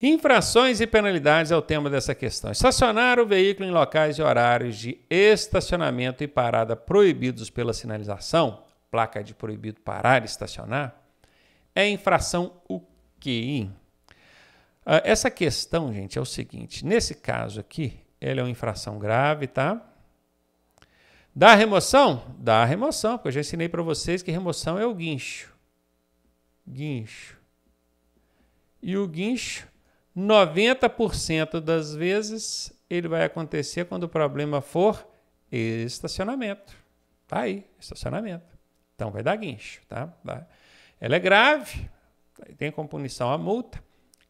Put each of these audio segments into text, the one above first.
Infrações e penalidades é o tema dessa questão. Estacionar o veículo em locais e horários de estacionamento e parada proibidos pela sinalização, placa de proibido parar e estacionar, é infração o quê? Ah, essa questão, gente, é o seguinte: nesse caso aqui, ela é uma infração grave, tá? Dá remoção? Dá remoção, porque eu já ensinei para vocês que remoção é o guincho. Guincho. E o guincho 90% das vezes ele vai acontecer quando o problema for estacionamento. Tá aí, estacionamento. Então vai dar guincho, tá? Ela é grave, tem como punição a multa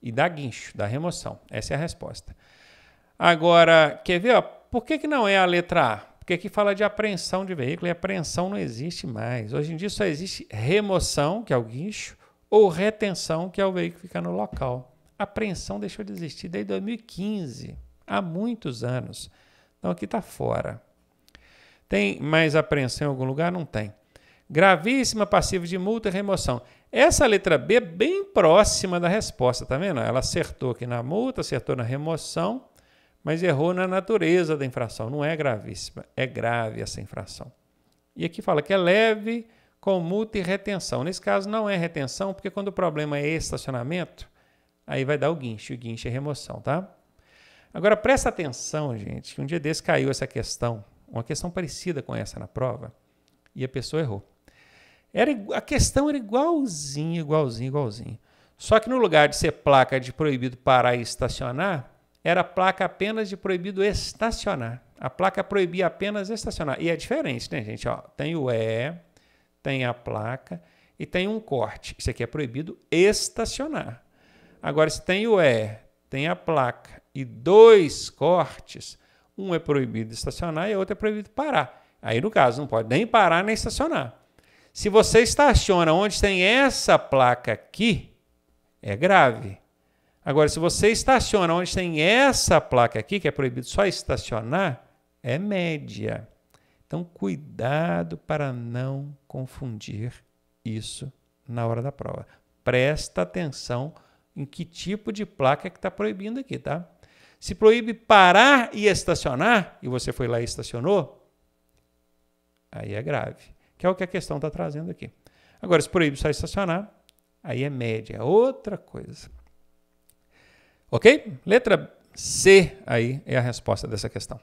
e dá guincho, dá remoção. Essa é a resposta. Agora, quer ver? Ó, por que, que não é a letra A? Porque aqui fala de apreensão de veículo e apreensão não existe mais. Hoje em dia só existe remoção, que é o guincho, ou retenção, que é o veículo ficar no local a apreensão deixou de existir desde 2015, há muitos anos. Então aqui está fora. Tem mais apreensão em algum lugar? Não tem. Gravíssima passiva de multa e remoção. Essa letra B é bem próxima da resposta, tá vendo? Ela acertou aqui na multa, acertou na remoção, mas errou na natureza da infração. Não é gravíssima, é grave essa infração. E aqui fala que é leve com multa e retenção. Nesse caso não é retenção, porque quando o problema é estacionamento, aí vai dar o guincho. O guincho é remoção, tá? Agora presta atenção, gente, que um dia desse caiu essa questão, uma questão parecida com essa na prova, e a pessoa errou. Era, a questão era igualzinha, igualzinha, igualzinha. Só que no lugar de ser placa de proibido parar e estacionar, era placa apenas de proibido estacionar. A placa proibia apenas estacionar. E é diferente, né, gente? Ó, tem o E, tem a placa e tem um corte. Isso aqui é proibido estacionar. Agora, se tem o é, tem a placa e dois cortes, um é proibido estacionar e outro é proibido parar. Aí, no caso, não pode nem parar nem estacionar. Se você estaciona onde tem essa placa aqui, é grave. Agora, se você estaciona onde tem essa placa aqui, que é proibido só estacionar, é média. Então, cuidado para não confundir isso na hora da prova. Presta atenção em que tipo de placa que está proibindo aqui, tá? Se proíbe parar e estacionar, e você foi lá e estacionou, aí é grave, que é o que a questão está trazendo aqui. Agora, se proíbe só estacionar, aí é média, é outra coisa. Ok? Letra C aí é a resposta dessa questão.